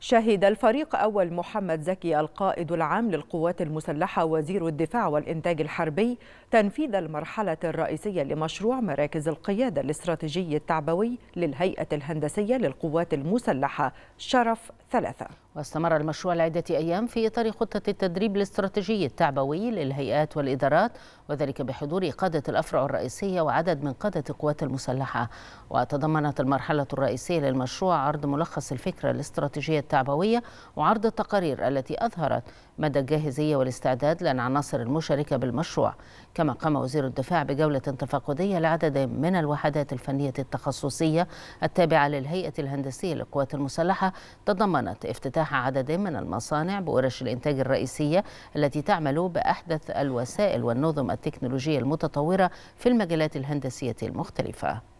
شهد الفريق أول محمد زكي القائد العام للقوات المسلحة وزير الدفاع والإنتاج الحربي تنفيذ المرحلة الرئيسية لمشروع مراكز القيادة الاستراتيجي التعبوي للهيئة الهندسية للقوات المسلحة شرف ثلاثة واستمر المشروع لعدة أيام في إطار خطة التدريب الاستراتيجي التعبوي للهيئات والإدارات وذلك بحضور قادة الأفرع الرئيسية وعدد من قادة القوات المسلحة وتضمنت المرحلة الرئيسية للمشروع عرض ملخص الفكرة الاستراتيجية التعبوية وعرض التقارير التي أظهرت مدى الجاهزية والاستعداد للعناصر المشاركة بالمشروع كما قام وزير الدفاع بجولة تفقدية لعدد من الوحدات الفنية التخصصية التابعة للهيئة الهندسية للقوات المسلحة تضمنت افتتاح عدد من المصانع بورش الإنتاج الرئيسية التي تعمل بأحدث الوسائل والنظم التكنولوجية المتطورة في المجالات الهندسية المختلفة